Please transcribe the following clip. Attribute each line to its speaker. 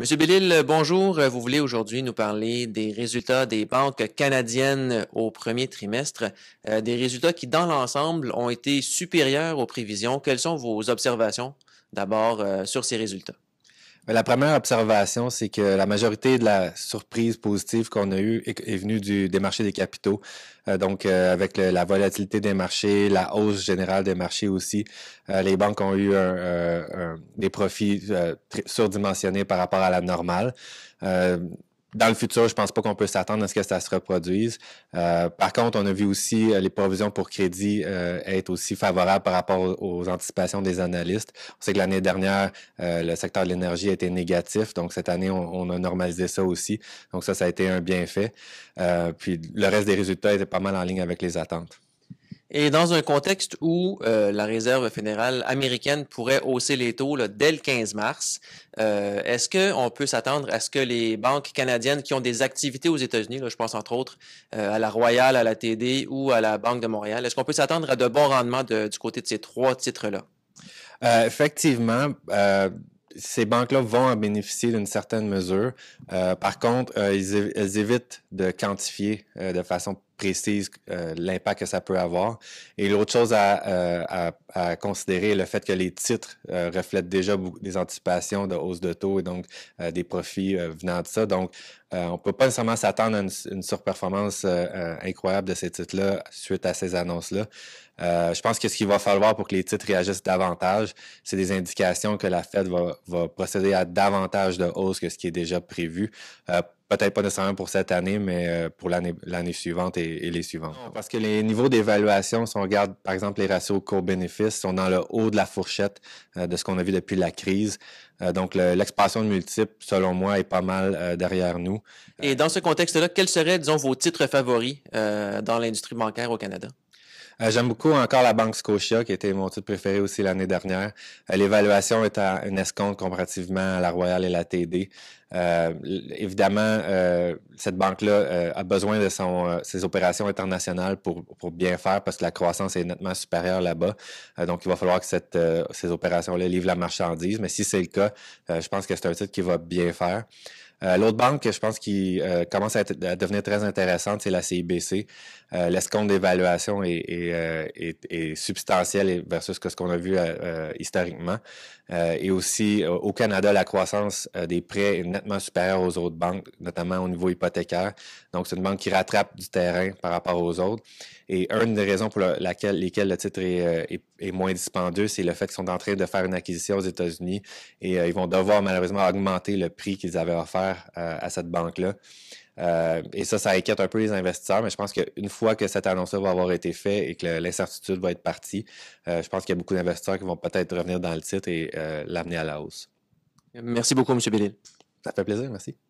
Speaker 1: Monsieur Bellil, bonjour. Euh, vous voulez aujourd'hui nous parler des résultats des banques canadiennes au premier trimestre, euh, des résultats qui, dans l'ensemble, ont été supérieurs aux prévisions. Quelles sont vos observations d'abord euh, sur
Speaker 2: ces résultats? Ben, la première observation, c'est que la majorité de la surprise positive qu'on a eue est, venue du, des marchés des capitaux. Euh, donc, euh, avec la volatilité des marchés, la hausse générale des marchés aussi, euh, les banques ont eu des profits surdimensionnés par rapport à la normale dans le futur, je pense pas qu'on peut s'attendre à ce que ça se reproduise. Euh, par contre, on a vu aussi euh, les provisions pour crédit euh, être aussi favorables par rapport aux, anticipations des analystes. On sait que l'année dernière, le secteur de l'énergie était négatif, donc cette année, on, on, a normalisé ça aussi. Donc ça, ça a été un bienfait. puis le reste des résultats était pas mal en ligne avec les attentes.
Speaker 1: Et dans un contexte où euh, la Réserve fédérale américaine pourrait hausser les taux dès le 15 mars, euh, est-ce qu'on peut s'attendre à ce que les banques canadiennes qui ont des activités aux États-Unis, je pense entre autres euh, à la Royal, à la TD ou à la Banque de Montréal, est-ce qu'on peut s'attendre à de bons rendements du côté de ces trois titres-là?
Speaker 2: effectivement ces banques-là vont en bénéficier d'une certaine mesure. par contre, ils, elles évitent de quantifier de façon précise euh, l'impact que ça peut avoir. Et l'autre chose à, euh, à, considérer le fait que les titres euh, reflètent déjà des anticipations de hausse de taux et donc des profits venant de ça. Donc, on ne peut pas nécessairement s'attendre à une surperformance incroyable de ces titres-là suite à ces annonces-là. Euh, je pense que ce qu'il va falloir pour que les titres réagissent davantage, c'est des indications que la Fed va, procéder à davantage de hausses que ce qui est déjà prévu. Euh, peut-être pas nécessairement pour cette année, mais euh, pour l'année suivante et, les suivantes. Parce que les niveaux d'évaluation, si on regarde par exemple les ratios co bénéfices sont dans le haut de la fourchette de ce qu'on a vu depuis la crise. donc l'expansion de multiples, selon moi, est pas mal derrière nous. Et dans ce
Speaker 1: contexte-là, quels seraient, disons, vos titres favoris dans l'industrie bancaire au Canada?
Speaker 2: Euh, j'aime beaucoup encore la Banque Scotia, qui était mon titre préféré aussi l'année dernière. Euh, l'évaluation est à une escompte comparativement à la Royal et la TD. Euh, évidemment, cette banque-là a besoin de son, ses opérations internationales pour, bien faire parce que la croissance est nettement supérieure là-bas. donc, il va falloir que cette, ces opérations-là livrent la marchandise. Mais si c'est le cas, je pense que c'est un titre qui va bien faire. Euh, l'autre banque que je pense qui euh, commence à, devenir très intéressante, c'est la CIBC. Euh, l'escompte d'évaluation est, substantiel versus ce qu'on a vu historiquement. et aussi, au Canada, la croissance des prêts est nettement supérieure aux autres banques, notamment au niveau hypothécaire. Donc, c'est une banque qui rattrape du terrain par rapport aux autres. Et une des raisons pour laquelle, lesquelles le titre est, moins dispendieux, c'est le fait qu'ils sont en train de faire une acquisition aux États-Unis et ils vont devoir malheureusement augmenter le prix qu'ils avaient offert euh, à cette banque-là. Euh, et ça, ça inquiète un peu les investisseurs, mais je pense qu'une fois que cette annonce-là va avoir été faite et que l'incertitude va être partie, euh, je pense qu'il y a beaucoup d'investisseurs qui vont peut-être revenir dans le titre et l'amener à la hausse. Merci beaucoup, M. Bellil. Ça fait plaisir, merci.